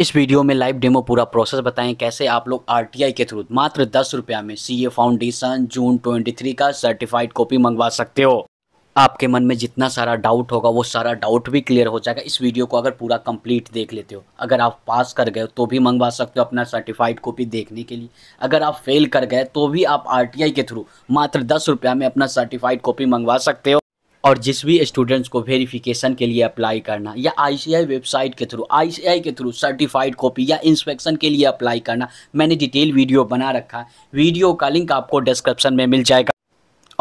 इस वीडियो में live demo पूरा प्रोसेस बताएं कैसे आप लोग आरटीआई के थ्रू मात्र दस रुपया में सीए फाउंडेशन जून 23 का सर्टिफाइड कॉपी मंगवा सकते हो आपके मन में जितना सारा डाउट होगा वो सारा डाउट भी क्लियर हो जाएगा इस वीडियो को अगर पूरा कंप्लीट देख लेते हो अगर आप पास कर गए तो भी मंगवा सकते हो अपना सर्टिफाइड कॉपी देखने के लिए अगर आप फेल कर गए तो भी आप आरटीआई के थ्रू मात्र दस रुपया में अपना सर्टिफाइड कॉपी मंगवा सकते हो और जिस भी स्टूडेंट्स को वेरिफिकेशन के लिए अप्लाई करना या आईसीआई वेबसाइट के थ्रू आईसीआई के थ्रू सर्टिफाइड कॉपी या इंस्पेक्शन के लिए अप्लाई करना मैंने डिटेल वीडियो बना रखा है वीडियो का लिंक आपको डिस्क्रिप्शन में मिल जाएगा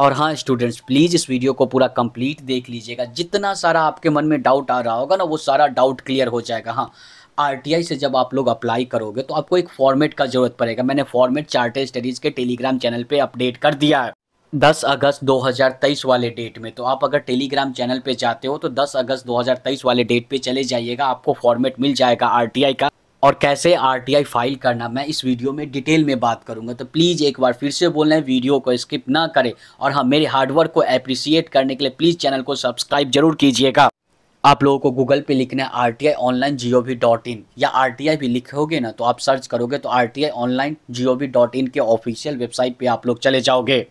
और हाँ स्टूडेंट्स प्लीज़ इस वीडियो को पूरा कंप्लीट देख लीजिएगा जितना सारा आपके मन में डाउट आ रहा होगा ना वो सारा डाउट क्लियर हो जाएगा हाँ आर से जब आप लोग अप्लाई करोगे तो आपको एक फॉर्मेट का ज़रूरत पड़ेगा मैंने फॉर्मेट चार्टेड स्टडीज़ के टेलीग्राम चैनल पर अपडेट कर दिया है 10 अगस्त 2023 वाले डेट में तो आप अगर टेलीग्राम चैनल पे जाते हो तो 10 अगस्त 2023 वाले डेट पे चले जाइएगा आपको फॉर्मेट मिल जाएगा आरटीआई का और कैसे आरटीआई फाइल करना मैं इस वीडियो में डिटेल में बात करूंगा तो प्लीज़ एक बार फिर से बोल रहे हैं वीडियो को स्किप ना करें और हाँ मेरे हार्डवर्क को अप्रिसिएट करने के लिए प्लीज़ चैनल को सब्सक्राइब जरूर कीजिएगा आप लोगों को गूगल पे लिखना है R T I online G O V dot in या आर टी आई भी लिखोगे ना तो आप सर्च करोगे तो R T I online G O V dot in के ऑफिशियल वेबसाइट पे आप लोग चले जाओगे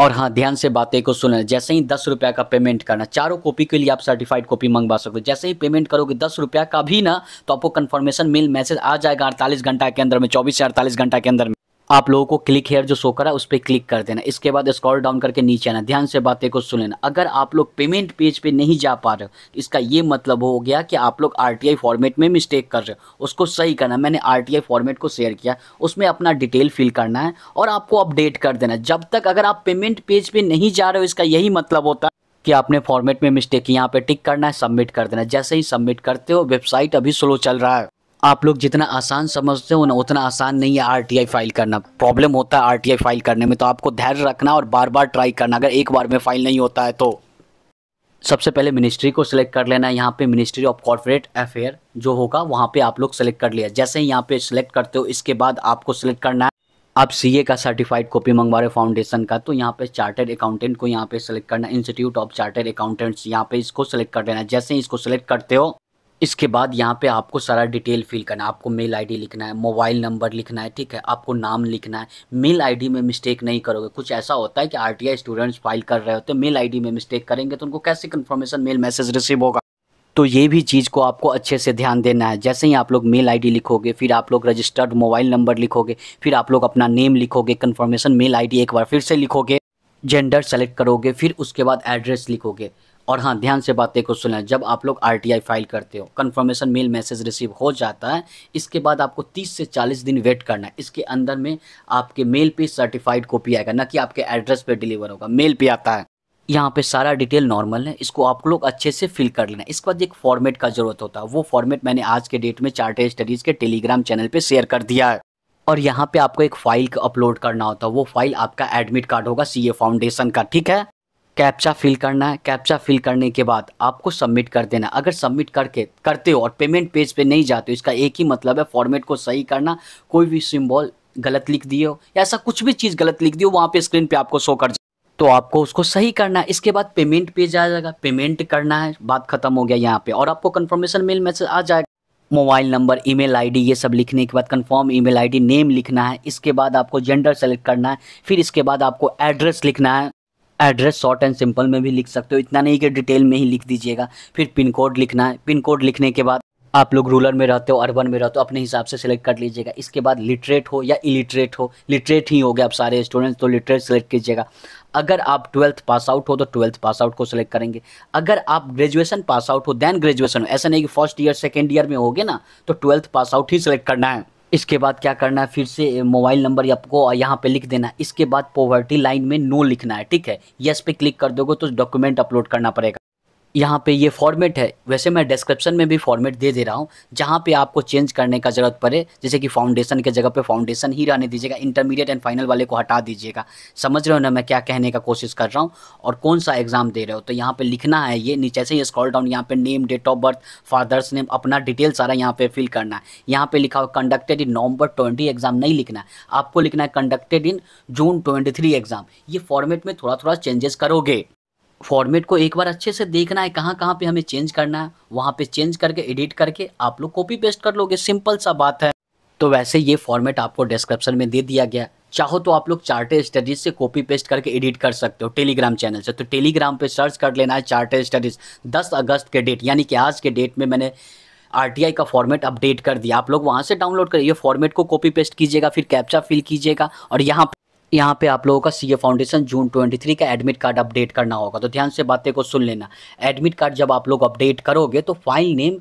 और हाँ ध्यान से बातें को सुन जैसे ही दस रुपया का पेमेंट करना चारों कॉपी के लिए आप सर्टिफाइड कॉपी मंगवा सकते हो जैसे ही पेमेंट करोगे दस रुपया का भी ना तो आपको कन्फर्मेशन मेल मैसेज आ जाएगा अड़तालीस घंटा के अंदर में चौबीस से अड़तालीस घंटा के अंदर में आप लोगों को क्लिक हेयर जो शो करा उस पर क्लिक कर देना इसके बाद स्क्रॉल डाउन करके नीचे आना ध्यान से बातें को सुन लेना अगर आप लोग पेमेंट पेज पे नहीं जा पा रहे हो इसका ये मतलब हो गया कि आप लोग आर फॉर्मेट में मिस्टेक कर रहे हो उसको सही करना मैंने आर फॉर्मेट को शेयर किया उसमें अपना डिटेल फिल करना है और आपको अपडेट कर देना जब तक अगर आप पेमेंट पेज पे नहीं जा रहे हो इसका यही मतलब होता है कि आपने फॉर्मेट में मिस्टेक यहाँ पे टिक करना है सबमिट कर देना जैसे ही सबमिट करते हो वेबसाइट अभी स्लो चल रहा है आप लोग जितना आसान समझते हो ना उतना आसान नहीं है आरटीआई फाइल करना प्रॉब्लम होता है आरटीआई फाइल करने में तो आपको धैर्य रखना और बार बार ट्राई करना अगर एक बार में फाइल नहीं होता है तो सबसे पहले मिनिस्ट्री को सिलेक्ट कर लेना है यहाँ पे मिनिस्ट्री ऑफ कॉर्पोरेट अफेयर जो होगा वहाँ पे आप लोग सेलेक्ट कर लिया जैसे ही यहाँ पे सिलेक्ट करते हो इसके बाद आपको सिलेक्ट करना है आप सीए का सर्टिफाइड कॉपी मंगवा रहे फाउंडेशन का तो यहाँ पे चार्टर्ड अकाउंटेंट को यहाँ पे सेलेक्ट करना इंस्टीट्यूट ऑफ चार्टर्ड अकाउंटेंट्स यहाँ पे इसको सिलेक्ट कर लेना जैसे ही इसको सिलेक्ट करते हो इसके बाद यहाँ पे आपको सारा डिटेल फिल करना है आपको मेल आईडी लिखना है मोबाइल नंबर लिखना है ठीक है आपको नाम लिखना है मेल आईडी में मिस्टेक नहीं करोगे कुछ ऐसा होता है कि आरटीआई स्टूडेंट्स फाइल कर रहे होते हैं मेल आईडी में मिस्टेक करेंगे तो उनको कैसे कन्फर्मेशन मेल मैसेज रिसीव होगा तो ये भी चीज़ को आपको अच्छे से ध्यान देना है जैसे ही आप लोग मेल आईडी लिखोगे फिर आप लोग रजिस्टर्ड मोबाइल नंबर लिखोगे फिर आप लोग अपना नेम लिखोगे कन्फर्मेशन मेल आईडी एक बार फिर से लिखोगे जेंडर सेलेक्ट करोगे फिर उसके बाद एड्रेस लिखोगे और हाँ ध्यान से बातें को सुन लें जब आप लोग आर फाइल करते हो कन्फर्मेशन मेल मैसेज रिसीव हो जाता है इसके बाद आपको 30 से 40 दिन वेट करना है इसके अंदर में आपके मेल पे सर्टिफाइड कॉपी आएगा ना कि आपके एड्रेस पे डिलीवर होगा मेल पे आता है यहाँ पे सारा डिटेल नॉर्मल है इसको आप लोग अच्छे से फिल कर लेना इसके बाद एक फॉर्मेट का ज़रूरत होता है वो फॉर्मेट मैंने आज के डेट में चार्टेड स्टडीज़ के टेलीग्राम चैनल पर शेयर कर दिया है और यहाँ पे आपको एक फ़ाइल अपलोड करना होता है वो फाइल आपका एडमिट कार्ड होगा सीए फाउंडेशन का ठीक है कैप्चा फिल करना है कैप्चा फिल करने के बाद आपको सबमिट कर देना अगर सबमिट करके करते हो और पेमेंट पेज पे नहीं जाते हो इसका एक ही मतलब है फॉर्मेट को सही करना कोई भी सिंबल गलत लिख दिए हो या ऐसा कुछ भी चीज़ गलत लिख दिए हो वहाँ पे स्क्रीन पे आपको शो कर तो आपको उसको सही करना है इसके बाद पेमेंट पेज आ जाएगा पेमेंट करना है बात खत्म हो गया यहाँ पे और आपको कंफर्मेशन मेल मैसेज आ जाएगा मोबाइल नंबर ईमेल आईडी ये सब लिखने के बाद कंफर्म ईमेल आईडी नेम लिखना है इसके बाद आपको जेंडर सेलेक्ट करना है फिर इसके बाद आपको एड्रेस लिखना है एड्रेस शॉर्ट एंड सिंपल में भी लिख सकते हो इतना नहीं कि डिटेल में ही लिख दीजिएगा फिर पिन कोड लिखना है पिन कोड लिखने के बाद आप लोग रूरल में रहते हो अर्बन में रहते हो अपने हिसाब से सिलेक्ट कर लीजिएगा इसके बाद लिटरेट हो या इलिटरेट हो लिटरेट ही हो गया आप सारे स्टूडेंट्स तो लिटरेट सेलेक्ट कीजिएगा अगर आप ट्वेल्थ पास आउट हो तो ट्वेल्थ पास आउट को सिलेक्ट करेंगे अगर आप ग्रेजुएशन पास आउट हो दैन ग्रेजुएशन हो ऐसा नहीं कि फर्स्ट ईयर सेकेंड ईयर में हो ना तो ट्वेल्थ पास आउट ही सिलेक्ट करना है इसके बाद क्या करना है फिर से मोबाइल नंबर आपको यहाँ पे लिख देना है इसके बाद पॉवर्टी लाइन में नो लिखना है ठीक है यस पे क्लिक कर दोगे तो डॉक्यूमेंट अपलोड करना पड़ेगा यहाँ पे ये फॉर्मेट है वैसे मैं डिस्क्रिप्शन में भी फॉर्मेट दे दे रहा हूँ जहाँ पे आपको चेंज करने का ज़रूरत पड़े जैसे कि फाउंडेशन के जगह पे फाउंडेशन ही रहने दीजिएगा इंटरमीडिएट एंड फाइनल वाले को हटा दीजिएगा समझ रहे हो ना मैं क्या कहने का कोशिश कर रहा हूँ और कौन सा एग्ज़ाम दे रहे हो तो यहाँ पर लिखना है ये नीचे से ही स्कॉल डाउन यहाँ पर name date of birth father's name अपना डिटेल सारा यहाँ पर फिल करना है यहाँ पर लिखा हुआ conducted in November twenty exam नहीं लिखना है आपको लिखना है conducted in June twenty exam ये फॉर्मेट में थोड़ा थोड़ा चेंजेस करोगे फॉर्मेट को एक बार अच्छे से देखना है कहाँ कहाँ पे हमें चेंज करना है वहाँ पे चेंज करके एडिट करके आप लोग कॉपी पेस्ट कर लोगे सिंपल सा बात है तो वैसे ये फॉर्मेट आपको डिस्क्रिप्शन में दे दिया गया चाहो तो आप लोग चार्टे स्टडीज से कॉपी पेस्ट करके एडिट कर सकते हो टेलीग्राम चैनल से तो टेलीग्राम पे सर्च कर लेना है चार्टे स्टडीज दस अगस्त के डेट यानी कि आज के डेट में मैंने आर का फॉर्मेट अपडेट कर दिया आप लोग वहाँ से डाउनलोड करिए फॉर्मेट को कॉपी पेस्ट कीजिएगा फिर कैप्चा फिल कीजिएगा और यहाँ यहाँ पे आप लोगों का सीए फाउंडेशन जून 23 का एडमिट कार्ड अपडेट करना होगा तो ध्यान से बातें को सुन लेना एडमिट कार्ड जब आप लोग अपडेट करोगे तो फाइल नेम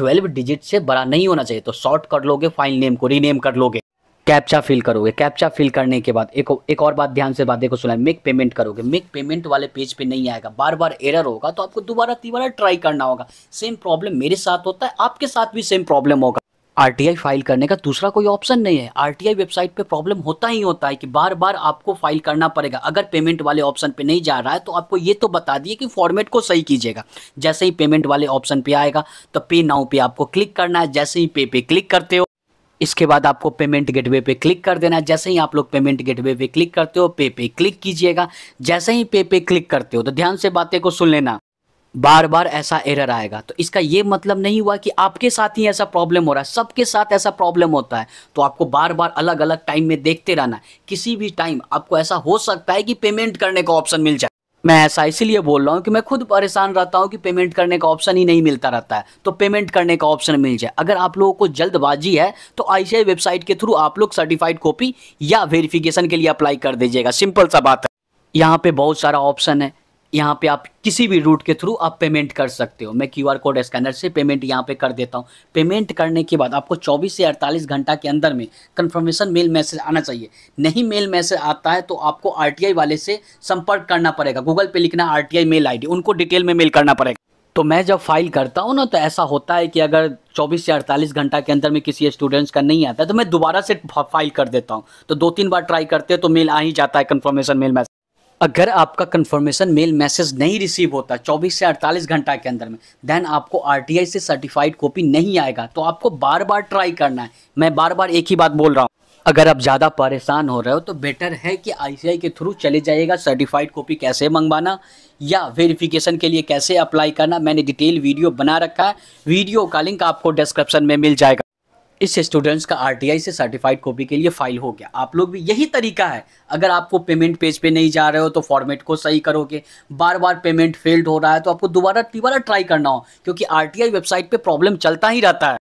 12 डिजिट से बड़ा नहीं होना चाहिए तो शॉर्ट कर लोगे फाइल नेम को रीनेम कर लोगे कैप्चा फिल करोगे कैप्चा फिल करने के बाद एक एक और बात ध्यान से बातें को सुना मेक पेमेंट करोगे मेक पेमेंट वाले पेज पे नहीं आएगा बार बार एरर होगा तो आपको दोबारा तीबारा ट्राई करना होगा सेम प्रॉब्लम मेरे साथ होता है आपके साथ भी सेम प्रॉब्लम होगा आर फाइल करने का दूसरा कोई ऑप्शन नहीं है आर वेबसाइट पे प्रॉब्लम होता ही होता है कि बार बार आपको फाइल करना पड़ेगा अगर पेमेंट वाले ऑप्शन पे नहीं जा रहा है तो आपको ये तो बता दिए कि फॉर्मेट को सही कीजिएगा जैसे ही पेमेंट वाले ऑप्शन पे आएगा तो पे नाउ पे आपको क्लिक करना है जैसे ही पे पे क्लिक करते हो इसके बाद आपको पेमेंट गेटवे पे क्लिक कर देना है जैसे ही आप लोग पेमेंट गेटवे पे क्लिक करते हो पे पे क्लिक कीजिएगा जैसे ही पे पे क्लिक करते हो तो ध्यान से बातें को सुन लेना बार बार ऐसा एरर आएगा तो इसका ये मतलब नहीं हुआ कि आपके साथ ही ऐसा प्रॉब्लम हो रहा है सबके साथ ऐसा प्रॉब्लम होता है तो आपको बार बार अलग अलग टाइम में देखते रहना है किसी भी टाइम आपको ऐसा हो सकता है कि पेमेंट करने का ऑप्शन मिल जाए मैं ऐसा इसीलिए बोल रहा हूँ कि मैं खुद परेशान रहता हूँ कि पेमेंट करने का ऑप्शन ही नहीं मिलता रहता है तो पेमेंट करने का ऑप्शन मिल जाए अगर आप लोगों को जल्दबाजी है तो आई वेबसाइट के थ्रू आप लोग सर्टिफाइड कॉपी या वेरिफिकेशन के लिए अप्लाई कर दीजिएगा सिंपल सा बात है यहाँ पे बहुत सारा ऑप्शन है यहाँ पे आप किसी भी रूट के थ्रू आप पेमेंट कर सकते हो मैं क्यूआर कोड स्कैनर से पेमेंट यहाँ पे कर देता हूँ पेमेंट करने के बाद आपको 24 से 48 घंटा के अंदर में कंफर्मेशन मेल मैसेज आना चाहिए नहीं मेल मैसेज आता है तो आपको आरटीआई वाले से संपर्क करना पड़ेगा गूगल पे लिखना आई मेल डी उनको डिटेल में मेल करना पड़ेगा तो मैं जब फाइल करता हूँ ना तो ऐसा होता है कि अगर 24 से 48 घंटा के अंदर में किसी स्टूडेंट्स का नहीं आता है तो मैं दोबारा से फाइल कर देता हूँ तो दो तीन बार ट्राई करते हैं तो मेल आ ही जाता है कंफर्मेशन मेल मैसेज अगर आपका कंफर्मेशन मेल मैसेज नहीं रिसीव होता 24 से 48 घंटा के अंदर में देन आपको आर से सर्टिफाइड कॉपी नहीं आएगा तो आपको बार बार ट्राई करना है मैं बार बार एक ही बात बोल रहा हूँ अगर आप ज़्यादा परेशान हो रहे हो तो बेटर है कि आई के थ्रू चले जाइएगा सर्टिफाइड कॉपी कैसे मंगवाना या वेरिफिकेशन के लिए कैसे अप्लाई करना मैंने डिटेल वीडियो बना रखा है वीडियो का लिंक आपको डिस्क्रिप्शन में मिल जाएगा इस स्टूडेंट्स का आर से सर्टिफाइड कॉपी के लिए फाइल हो गया आप लोग भी यही तरीका है अगर आपको पेमेंट पेज पे नहीं जा रहे हो तो फॉर्मेट को सही करोगे बार बार पेमेंट फेल्ड हो रहा है तो आपको दोबारा तिबारा ट्राई करना हो क्योंकि आर वेबसाइट पर प्रॉब्लम चलता ही रहता है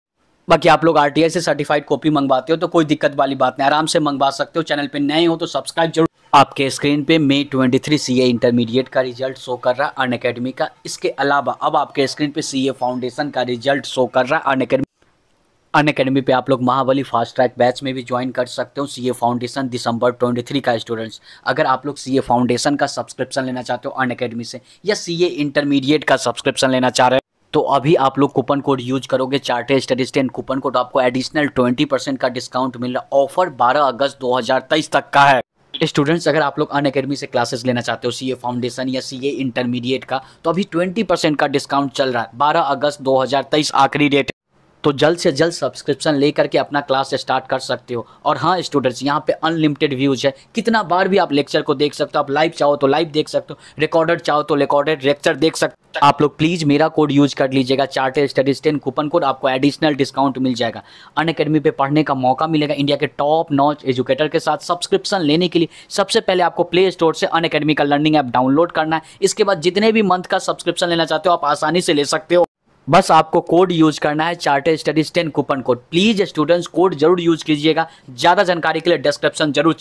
बाकी आप लोग आर से सर्टिफाइड कॉपी मंगवाते हो तो कोई दिक्कत वाली बात नहीं आराम से मंगवा सकते हो चैनल पर नए हो तो सब्सक्राइब जरूर आपके स्क्रीन पे मे 23 थ्री सी इंटरमीडिएट का रिजल्ट शो कर रहा है अन अकेडमी का इसके अलावा अब आपके स्क्रीन पे सीए फाउंडेशन का रिजल्ट शो कर रहा है अन अन अकेडमी पे आप लोग महाबली फास्ट ट्रैक बैच में भी ज्वाइन कर सकते हो सीए फाउंडेशन दिसंबर 23 का स्टूडेंट्स अगर आप लोग सीए फाउंडेशन का सब्सक्रिप्शन लेना चाहते हो अन अकेडमी से या सीए इंटरमीडिएट का सब्सक्रिप्शन लेना चाह रहे हो तो अभी आप लोग कूपन कोड यूज करोगे Chartered Studies ten coupon code आपको एडिशनल ट्वेंटी परसेंट का डिस्काउंट मिल रहा ऑफर बारह अगस्त दो तक का है स्टूडेंट्स अगर आप लोग अन अकेडमी से क्लासेस लेना चाहते हो सीए फाउंडेशन या सीए इंटरमीडिएट का तो अभी 20 परसेंट का डिस्काउंट चल रहा है 12 अगस्त 2023 आखिरी डेट तो जल्द से जल्द सब्सक्रिप्शन लेकर के अपना क्लास स्टार्ट कर सकते हो और हाँ स्टूडेंट्स यहाँ पे अनलिमिटेड व्यूज़ है कितना बार भी आप लेक्चर को देख सकते हो आप लाइव चाहो तो लाइव देख सकते हो रिकॉर्डेड चाहो तो रिकॉर्डेड लेक्चर देख सकते हो आप लोग प्लीज़ मेरा कोड यूज कर लीजिएगा Chartered Studies ten coupon code आपको एडिशनल डिस्काउंट मिल जाएगा अन अकेडमी पर पढ़ने का मौका मिलेगा इंडिया के टॉप नॉच एजुकेटर के साथ सब्सक्रिप्शन लेने के लिए सबसे पहले आपको प्ले स्टोर से अन का लर्निंग ऐप डाउनलोड करना है इसके बाद जितने भी मंथ का सब्सक्रिप्शन लेना चाहते हो आप आसानी से ले सकते हो बस आपको कोड यूज करना है Chartered Studies ten coupon code please students code जरूर यूज कीजिएगा ज्यादा जानकारी के लिए डिस्क्रिप्शन जरूर